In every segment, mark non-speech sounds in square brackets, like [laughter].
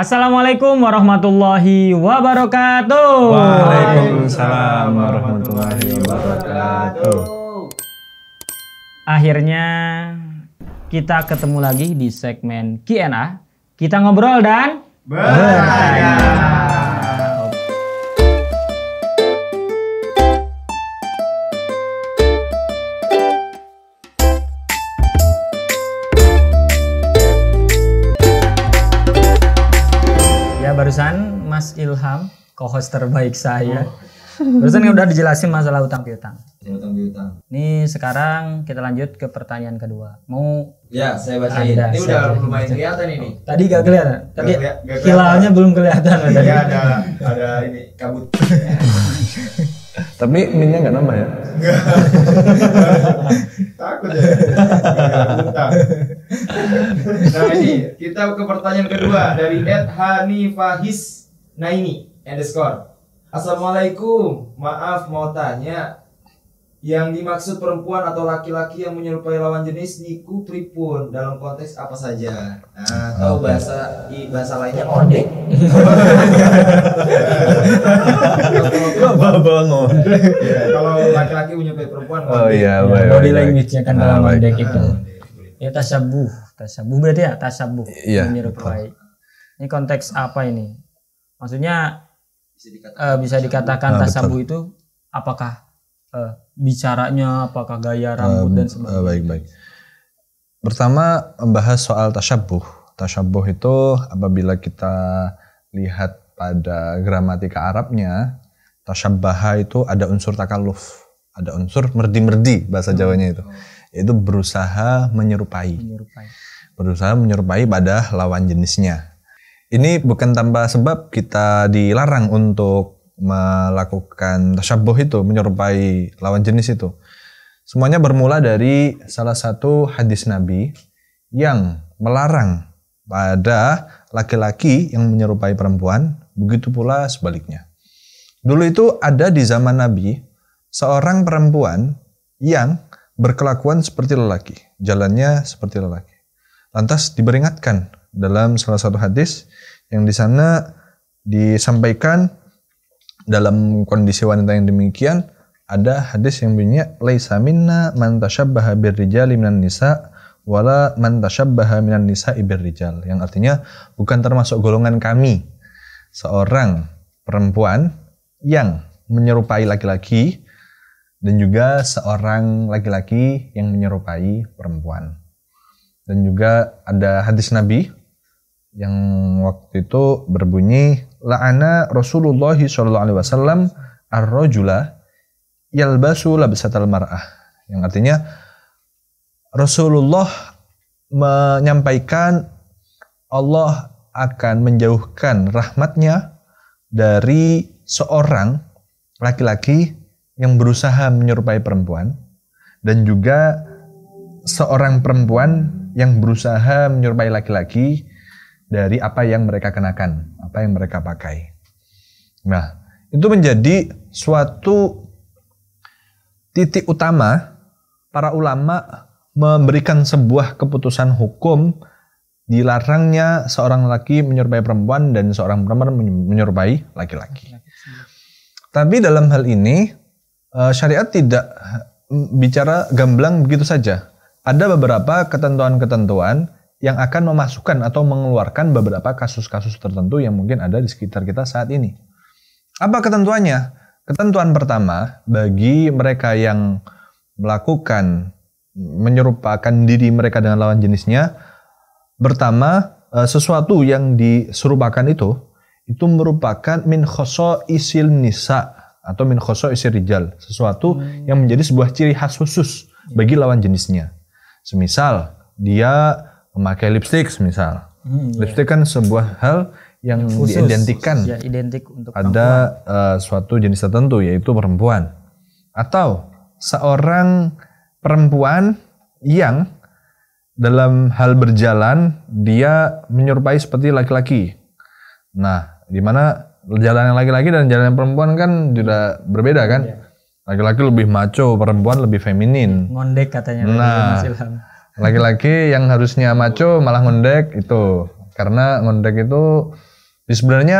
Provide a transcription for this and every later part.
Assalamualaikum warahmatullahi wabarakatuh. Waalaikumsalam warahmatullahi wabarakatuh. Akhirnya kita ketemu lagi di segmen Q&A. Kita ngobrol dan bertanya. co terbaik saya. Oh. Terus ini udah dijelasin masalah utang piutang. Ya, utang piutang. Ini sekarang kita lanjut ke pertanyaan kedua. Mau Ya, saya bacain. ini udah lumayan kelihatan ini. Tadi gak kelihatan. Tadi hilalnya belum kelihatan. Iya, ada ada ini kabut. Tapi minnya gak nama ya? Takut ya. nah ini kita ke pertanyaan kedua dari Ed Hanifahis Naini underscore Assalamualaikum Maaf mau tanya Yang dimaksud perempuan atau laki-laki yang menyerupai lawan jenis Niku pripun dalam konteks apa saja Nah atau bahasa i, bahasa lainnya ondek iya, Kalau laki-laki menyerupai perempuan Oh iya, iya Body language-nya kan dalam ah, ondek itu ah, Ya tasabuh, tasabuh berarti ya tasabuh iya. menyerupai. Ini konteks apa ini? Maksudnya bisa dikatakan, uh, bisa dikatakan ah, tasabu itu apakah uh, bicaranya apakah gaya ah, rambut um, dan ah, sebagainya uh, baik baik pertama membahas soal tasabuh. Tasabuh itu apabila kita lihat pada gramatika Arabnya tasabaha itu ada unsur takaluf, ada unsur merdi-merdi bahasa hmm. Jawanya itu Itu berusaha menyerupai. menyerupai berusaha menyerupai pada lawan jenisnya ini bukan tambah sebab kita dilarang untuk melakukan tasyabuh itu, menyerupai lawan jenis itu. Semuanya bermula dari salah satu hadis Nabi yang melarang pada laki-laki yang menyerupai perempuan, begitu pula sebaliknya. Dulu itu ada di zaman Nabi seorang perempuan yang berkelakuan seperti lelaki, jalannya seperti lelaki. Lantas diberingatkan dalam salah satu hadis yang di sana disampaikan dalam kondisi wanita yang demikian ada hadis yang bunyinya laisa minna man tashabbaha birrijali minan nisa wala man tashabbaha minan nisa ibirrijal yang artinya bukan termasuk golongan kami seorang perempuan yang menyerupai laki-laki dan juga seorang laki-laki yang menyerupai perempuan. Dan juga ada hadis Nabi yang waktu itu berbunyi la'ana Rasulullah sallallahu alaihi wasallam ar-rajula yalbasu labsatal mar'ah yang artinya Rasulullah menyampaikan Allah akan menjauhkan rahmatnya dari seorang laki-laki yang berusaha menyerupai perempuan dan juga seorang perempuan yang berusaha menyerupai laki-laki dari apa yang mereka kenakan, apa yang mereka pakai. Nah, itu menjadi suatu titik utama para ulama memberikan sebuah keputusan hukum dilarangnya seorang laki menyerupai perempuan dan seorang perempuan menyerupai laki-laki. Tapi dalam hal ini eh, syariat tidak bicara gamblang begitu saja. Ada beberapa ketentuan-ketentuan yang akan memasukkan atau mengeluarkan beberapa kasus-kasus tertentu yang mungkin ada di sekitar kita saat ini. Apa ketentuannya? Ketentuan pertama, bagi mereka yang melakukan menyerupakan diri mereka dengan lawan jenisnya, pertama eh, sesuatu yang diserupakan itu itu merupakan min khoso isil nisa atau min khoso isil rijal, sesuatu hmm. yang menjadi sebuah ciri khas khusus bagi ya. lawan jenisnya. Semisal dia memakai lipstick misal. Hmm, iya. lipstick kan sebuah hal yang Khusus, diidentikan ya, identik untuk ada uh, suatu jenis tertentu yaitu perempuan atau seorang perempuan yang dalam hal berjalan dia menyerupai seperti laki-laki. Nah, di mana jalan yang laki-laki dan jalan yang perempuan kan sudah berbeda kan? Iya. Laki-laki lebih maco, perempuan lebih feminin. Ngondek katanya. Nah, lagi-lagi yang harusnya maco malah ngondek itu karena ngondek itu ya sebenarnya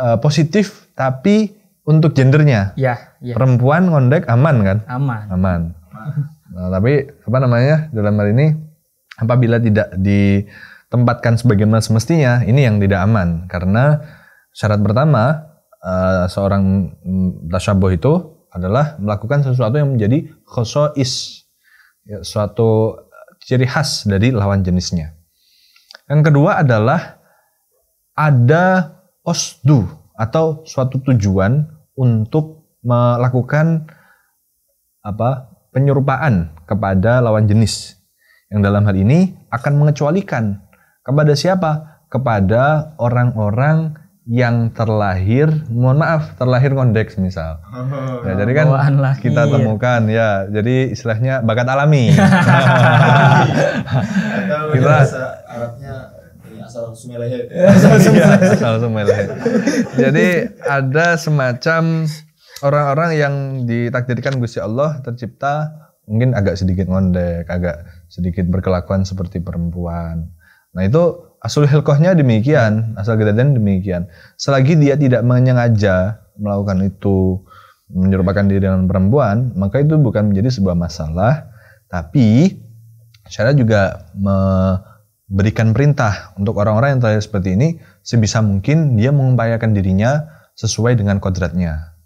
uh, positif tapi untuk gendernya. Ya, ya. Perempuan ngondek aman kan? Aman. Aman. Nah, tapi apa namanya dalam hal ini apabila tidak ditempatkan sebagaimana semestinya ini yang tidak aman karena syarat pertama uh, seorang mm, tasyabuh itu adalah melakukan sesuatu yang menjadi khosois ya, suatu ciri khas dari lawan jenisnya. Yang kedua adalah ada osdu atau suatu tujuan untuk melakukan apa penyerupaan kepada lawan jenis. Yang dalam hal ini akan mengecualikan kepada siapa? Kepada orang-orang yang terlahir, mohon maaf, terlahir kondeks misal. Oh, ya, jadi kan kita temukan ya, jadi istilahnya bakat alami. [laughs] kita Arabnya ya, asal sumai lahir [laughs] iya, jadi ada semacam orang-orang yang ditakdirkan Gusti Allah tercipta mungkin agak sedikit ngondek, agak sedikit berkelakuan seperti perempuan. Nah, itu Asul hilkohnya demikian, asal kejadian demikian. Selagi dia tidak menyengaja melakukan itu, menyerupakan diri dengan perempuan, maka itu bukan menjadi sebuah masalah. Tapi syariat juga memberikan perintah untuk orang-orang yang terlihat seperti ini, sebisa mungkin dia mengupayakan dirinya sesuai dengan kodratnya.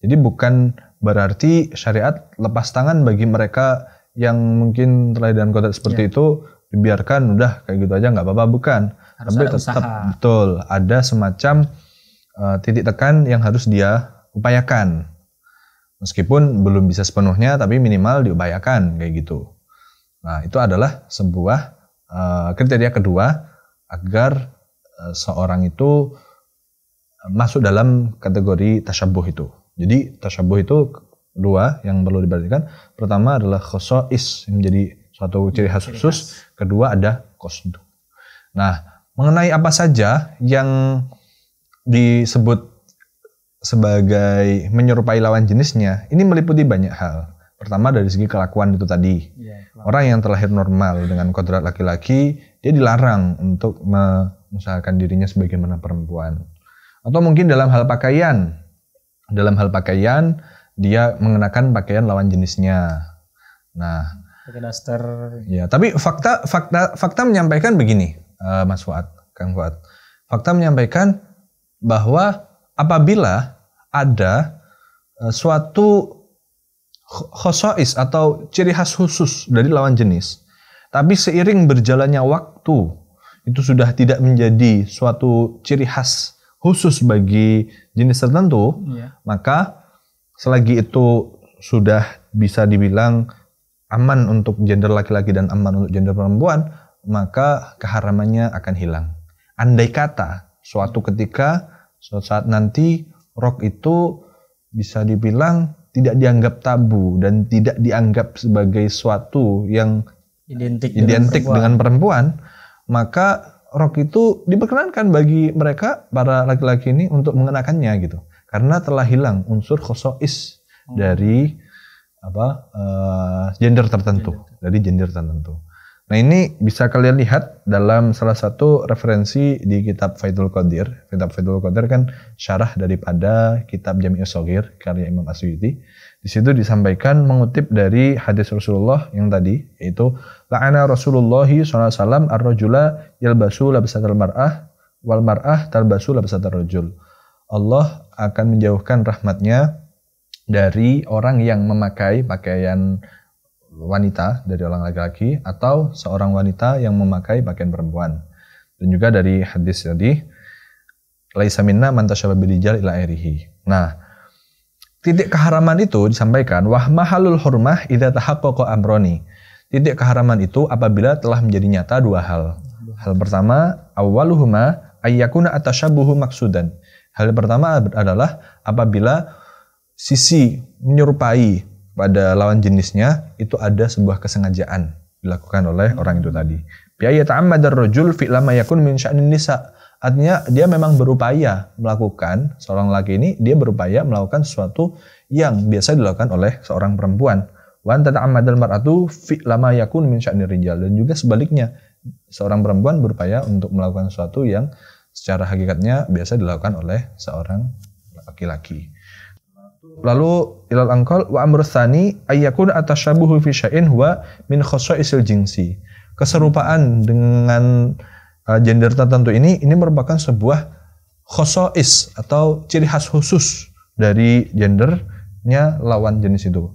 Jadi bukan berarti syariat lepas tangan bagi mereka yang mungkin terlahir dengan kodrat seperti ya. itu dibiarkan udah kayak gitu aja nggak apa-apa bukan harus tapi tetap betul ada semacam uh, titik tekan yang harus dia upayakan meskipun belum bisa sepenuhnya tapi minimal diupayakan kayak gitu nah itu adalah sebuah uh, kriteria kedua agar uh, seorang itu masuk dalam kategori tasyabuh itu jadi tasyabuh itu dua yang perlu diperhatikan pertama adalah khosois yang menjadi satu ciri khas khusus. Kedua ada kosdu. Nah, mengenai apa saja yang disebut sebagai menyerupai lawan jenisnya, ini meliputi banyak hal. Pertama dari segi kelakuan itu tadi. Iya, Orang yang terlahir normal dengan kodrat laki-laki, dia dilarang untuk mengusahakan dirinya sebagaimana perempuan. Atau mungkin dalam hal pakaian. Dalam hal pakaian, dia mengenakan pakaian lawan jenisnya. Nah, Pakai daster. Ya, tapi fakta fakta fakta menyampaikan begini, uh, Mas Fuad, Kang Fuad. Fakta menyampaikan bahwa apabila ada uh, suatu khosois atau ciri khas khusus dari lawan jenis, tapi seiring berjalannya waktu itu sudah tidak menjadi suatu ciri khas khusus bagi jenis tertentu, yeah. maka selagi itu sudah bisa dibilang aman untuk gender laki-laki dan aman untuk gender perempuan, maka keharamannya akan hilang. Andai kata suatu ketika, suatu saat nanti rok itu bisa dibilang tidak dianggap tabu dan tidak dianggap sebagai suatu yang identik, identik dengan, perempuan. dengan perempuan, maka rok itu diperkenankan bagi mereka para laki-laki ini untuk mengenakannya gitu. Karena telah hilang unsur khosois hmm. dari apa uh, gender tertentu gender. dari gender tertentu. Nah ini bisa kalian lihat dalam salah satu referensi di kitab Faidul Qadir. Kitab Faidul Qadir kan syarah daripada kitab Jami'us Sogir karya Imam Asyuti. Di situ disampaikan mengutip dari hadis Rasulullah yang tadi yaitu la'ana Rasulullah sallallahu alaihi wasallam ar-rajula yalbasu labsatal mar'ah wal mar'ah talbasu labsatal rajul. Allah akan menjauhkan rahmatnya dari orang yang memakai pakaian wanita dari orang laki-laki atau seorang wanita yang memakai pakaian perempuan. Dan juga dari hadis tadi, laisa minna man birijal ila airihi. Nah, titik keharaman itu disampaikan wah mahalul hurmah idza tahaqqaqa amroni. Titik keharaman itu apabila telah menjadi nyata dua hal. Hal pertama, awwaluhuma ayyakuna atasyabuhu maksudan. Hal pertama adalah apabila sisi menyerupai pada lawan jenisnya itu ada sebuah kesengajaan dilakukan oleh orang itu tadi. Biaya ta'ammadar rajul fi lama yakun min ini nisa. Artinya dia memang berupaya melakukan seorang laki ini dia berupaya melakukan sesuatu yang biasa dilakukan oleh seorang perempuan. Wan tata'ammadal mar'atu fi lama yakun min sya'nir rijal dan juga sebaliknya seorang perempuan berupaya untuk melakukan sesuatu yang secara hakikatnya biasa dilakukan oleh seorang laki-laki. Lalu ilal angkol wa amrusani ayakun atas fi syai'in huwa min isil jinsi. Keserupaan dengan uh, gender tertentu ini ini merupakan sebuah is atau ciri khas khusus dari gendernya lawan jenis itu.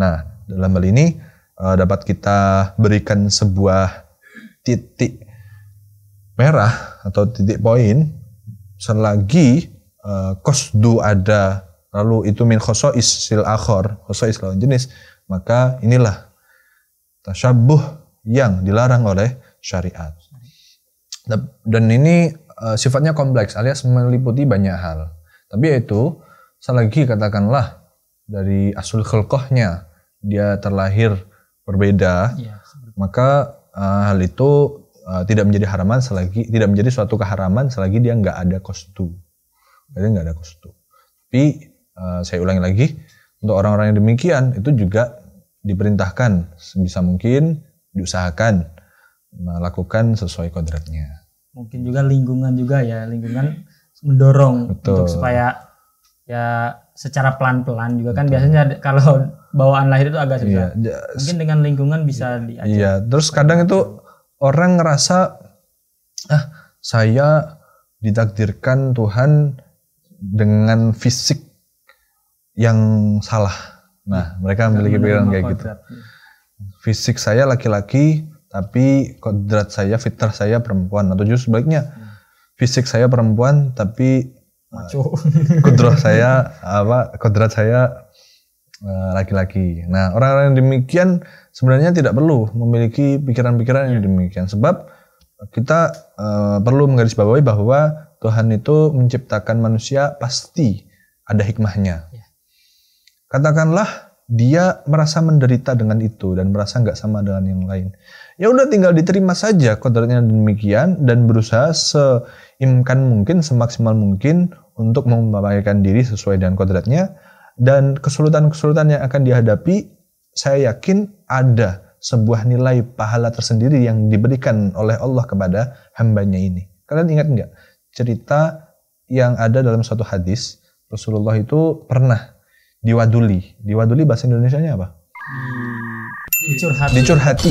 Nah, dalam hal ini uh, dapat kita berikan sebuah titik merah atau titik poin selagi uh, kosdu ada lalu itu min khoso sil akhor is lawan jenis maka inilah tasyabuh yang dilarang oleh syariat dan ini uh, sifatnya kompleks alias meliputi banyak hal tapi itu selagi katakanlah dari asul khulqahnya dia terlahir berbeda ya, maka uh, hal itu uh, tidak menjadi haraman selagi tidak menjadi suatu keharaman selagi dia nggak ada kostu jadi nggak ada kostu tapi Eh, saya ulangi lagi, untuk orang-orang yang demikian itu juga diperintahkan sebisa mungkin diusahakan melakukan sesuai kodratnya. Mungkin juga lingkungan juga ya, lingkungan mendorong Betul. untuk supaya ya secara pelan-pelan juga kan Betul. kan biasanya kalau bawaan lahir itu agak iya, susah. Iya. Mungkin dengan lingkungan bisa iya. diajak. Iya, terus kadang itu orang ngerasa ah saya ditakdirkan Tuhan dengan fisik yang salah. Nah, hmm. mereka memiliki pikiran kayak gitu. Ya. Fisik saya laki-laki, tapi kodrat saya, fitrah saya perempuan. Atau justru sebaliknya, hmm. fisik saya perempuan, tapi eh, kodrat saya apa? Kodrat saya eh, laki-laki. Nah, orang-orang yang demikian sebenarnya tidak perlu memiliki pikiran-pikiran yang ya. demikian, sebab kita uh, perlu menggarisbawahi bahwa Tuhan itu menciptakan manusia pasti ada hikmahnya. Ya. Katakanlah dia merasa menderita dengan itu dan merasa nggak sama dengan yang lain. Ya udah tinggal diterima saja kodratnya demikian dan berusaha seimkan mungkin, semaksimal mungkin untuk membaikkan diri sesuai dengan kodratnya dan kesulitan-kesulitan yang akan dihadapi saya yakin ada sebuah nilai pahala tersendiri yang diberikan oleh Allah kepada hambanya ini. Kalian ingat nggak cerita yang ada dalam suatu hadis Rasulullah itu pernah diwaduli. Diwaduli bahasa Indonesia-nya apa? Hmm. Dicurhati.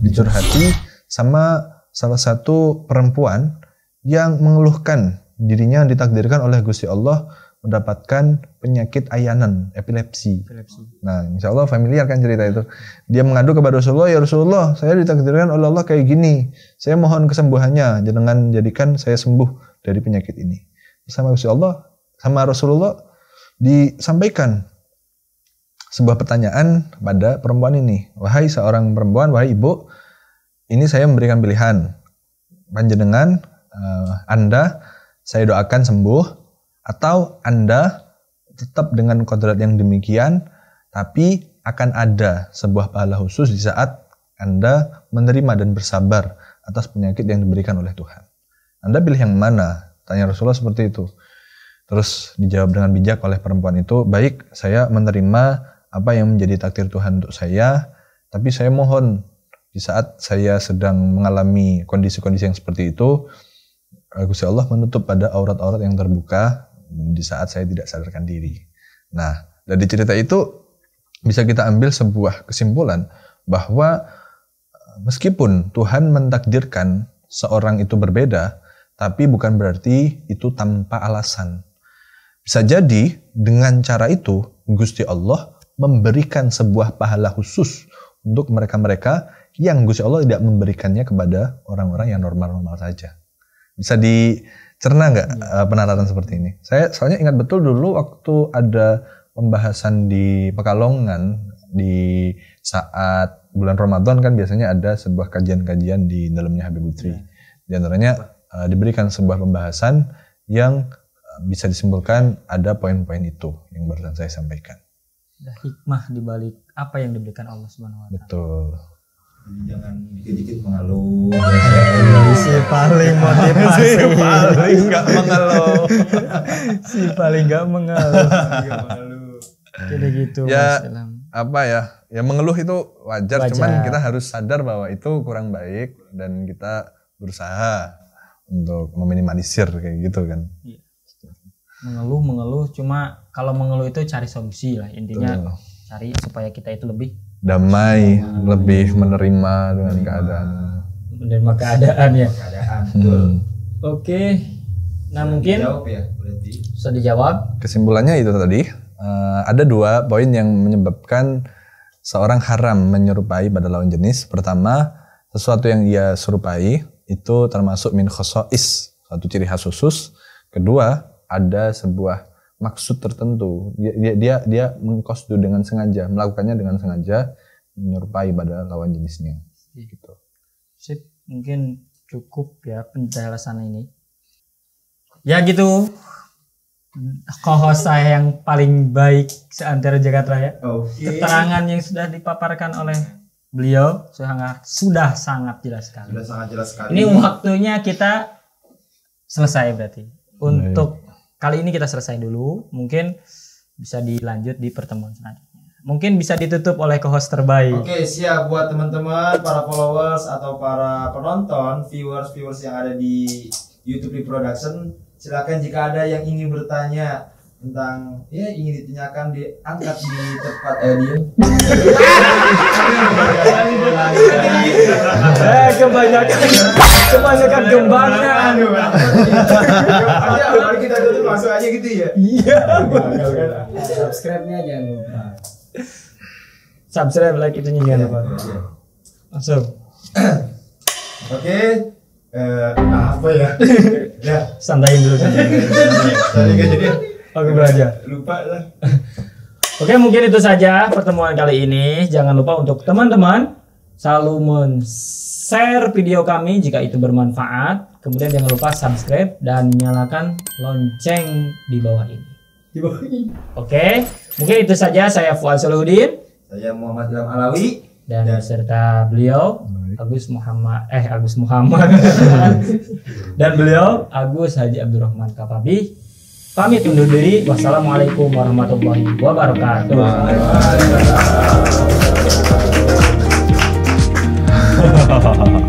Dicurhati. sama salah satu perempuan yang mengeluhkan dirinya ditakdirkan oleh Gusti Allah mendapatkan penyakit ayanan, epilepsi. epilepsi. Nah, insya Allah familiar kan cerita itu. Dia mengadu kepada Rasulullah, ya Rasulullah, saya ditakdirkan oleh Allah kayak gini. Saya mohon kesembuhannya, jangan jadikan saya sembuh dari penyakit ini. Sama Gusti Allah, sama Rasulullah disampaikan sebuah pertanyaan pada perempuan ini. Wahai seorang perempuan, wahai ibu, ini saya memberikan pilihan. Panjenengan, uh, Anda, saya doakan sembuh, atau Anda tetap dengan kodrat yang demikian, tapi akan ada sebuah pahala khusus di saat Anda menerima dan bersabar atas penyakit yang diberikan oleh Tuhan. Anda pilih yang mana? Tanya Rasulullah seperti itu. Terus dijawab dengan bijak oleh perempuan itu, baik saya menerima apa yang menjadi takdir Tuhan untuk saya, tapi saya mohon di saat saya sedang mengalami kondisi-kondisi yang seperti itu, eh, Gusti Allah menutup pada aurat-aurat yang terbuka di saat saya tidak sadarkan diri. Nah, dari cerita itu bisa kita ambil sebuah kesimpulan bahwa eh, meskipun Tuhan mentakdirkan seorang itu berbeda, tapi bukan berarti itu tanpa alasan. Bisa jadi dengan cara itu Gusti Allah memberikan sebuah pahala khusus untuk mereka-mereka yang Gusti Allah tidak memberikannya kepada orang-orang yang normal-normal saja. Bisa dicerna nggak ya. Eh, penataran seperti ini? Saya soalnya ingat betul dulu waktu ada pembahasan di Pekalongan di saat bulan Ramadan kan biasanya ada sebuah kajian-kajian di dalamnya Habib Butri Ya. Di antaranya uh, diberikan sebuah pembahasan yang eh, bisa disimpulkan ada poin-poin itu yang barusan saya sampaikan ada hikmah di balik apa yang diberikan Allah Subhanahu wa taala. Betul. jangan dikit-dikit mengeluh. [laughs] si paling motivasi [laughs] si paling nggak mengeluh. si paling nggak mengeluh. Jadi gitu ya, Mas Ilham. Apa ya? Ya mengeluh itu wajar, wajar, cuman kita harus sadar bahwa itu kurang baik dan kita berusaha untuk meminimalisir kayak gitu kan. Iya mengeluh mengeluh cuma kalau mengeluh itu cari solusi lah intinya Tuh. cari supaya kita itu lebih damai sama, lebih menerima dengan menerima, keadaan menerima keadaan ya keadaan Hmm. oke okay. nah Sudah mungkin dijawab ya bisa dijawab kesimpulannya itu tadi uh, ada dua poin yang menyebabkan seorang haram menyerupai pada lawan jenis pertama sesuatu yang ia serupai itu termasuk min khosois satu ciri khas khusus kedua ada sebuah maksud tertentu. Dia dia dia, dia mengkosdu dengan sengaja, melakukannya dengan sengaja menyerupai pada lawan jenisnya. Iya. Gitu. Sip, mungkin cukup ya penjelasan ini. Ya gitu. Kohos saya yang paling baik seantero jagat raya. Okay. Oh. Keterangan yang sudah dipaparkan oleh beliau sangat sudah sangat jelas sekali. Sudah sangat jelas sekali. Ini waktunya kita selesai berarti untuk kali ini kita selesai dulu. Mungkin bisa dilanjut di pertemuan selanjutnya. Mungkin bisa ditutup oleh co-host terbaik. Oke, siap buat teman-teman, para followers atau para penonton, viewers, viewers yang ada di YouTube Reproduction, silakan jika ada yang ingin bertanya tentang ya ingin ditanyakan diangkat di tempat eh, di [laughs] kebanyakan kebanyakan gembangan. Mari kita tutup langsung aja gitu ya. Iya. Ya, Subscribe-nya jangan lupa. Subscribe like itu jangan lupa. Langsung. Oke. Eh ah, apa ya? [laughs] Ya, santai dulu. Tadi jadi Oke belajar. Lupa lah. Oke, mungkin itu saja pertemuan kali ini. Jangan lupa untuk teman-teman selalu men share video kami jika itu bermanfaat. Kemudian jangan lupa subscribe dan nyalakan lonceng di bawah ini. Di bawah ini. Oke, mungkin itu saja saya Fuad Salahuddin. Saya Muhammad Ilham Alawi dan, ya. serta beliau Agus Muhammad eh Agus Muhammad [laughs] dan beliau Agus Haji Abdurrahman Kapabi Kami undur diri wassalamualaikum warahmatullahi wabarakatuh. 哈哈哈。哈。